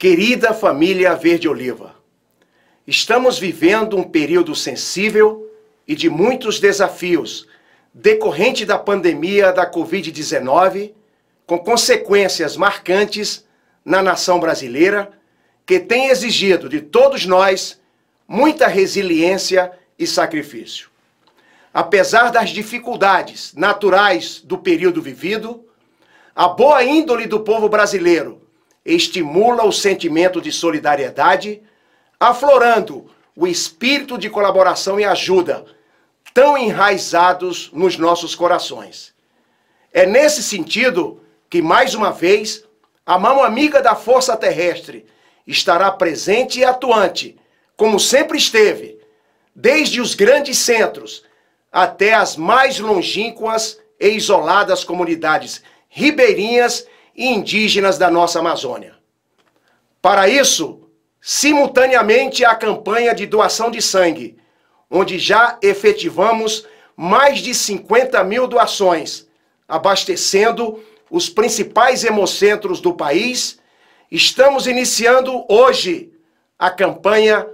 Querida família Verde Oliva, estamos vivendo um período sensível e de muitos desafios decorrente da pandemia da Covid-19, com consequências marcantes na nação brasileira, que tem exigido de todos nós muita resiliência e sacrifício. Apesar das dificuldades naturais do período vivido, a boa índole do povo brasileiro estimula o sentimento de solidariedade, aflorando o espírito de colaboração e ajuda, tão enraizados nos nossos corações. É nesse sentido que, mais uma vez, a mão amiga da força terrestre estará presente e atuante, como sempre esteve, desde os grandes centros até as mais longínquas e isoladas comunidades ribeirinhas indígenas da nossa Amazônia. Para isso, simultaneamente à campanha de doação de sangue, onde já efetivamos mais de 50 mil doações, abastecendo os principais hemocentros do país, estamos iniciando hoje a campanha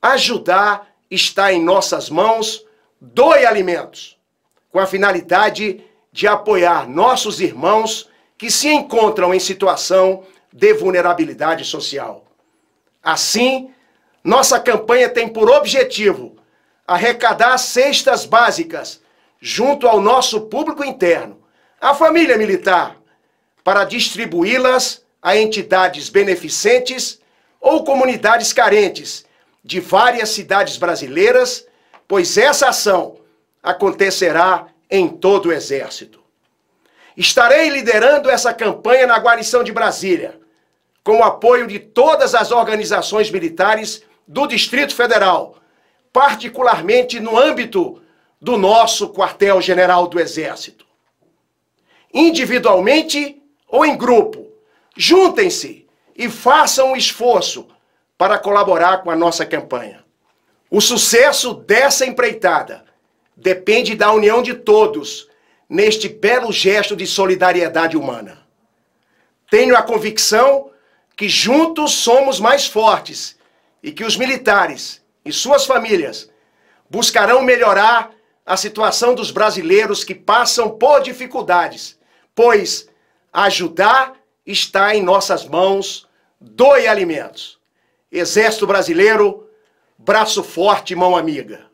Ajudar está em nossas mãos, doe alimentos, com a finalidade de apoiar nossos irmãos que se encontram em situação de vulnerabilidade social. Assim, nossa campanha tem por objetivo arrecadar cestas básicas junto ao nosso público interno, a família militar, para distribuí-las a entidades beneficentes ou comunidades carentes de várias cidades brasileiras, pois essa ação acontecerá em todo o Exército. Estarei liderando essa campanha na guarnição de Brasília, com o apoio de todas as organizações militares do Distrito Federal, particularmente no âmbito do nosso quartel-general do Exército. Individualmente ou em grupo, juntem-se e façam um esforço para colaborar com a nossa campanha. O sucesso dessa empreitada depende da união de todos neste belo gesto de solidariedade humana. Tenho a convicção que juntos somos mais fortes e que os militares e suas famílias buscarão melhorar a situação dos brasileiros que passam por dificuldades, pois ajudar está em nossas mãos. Doe alimentos. Exército Brasileiro, braço forte, mão amiga.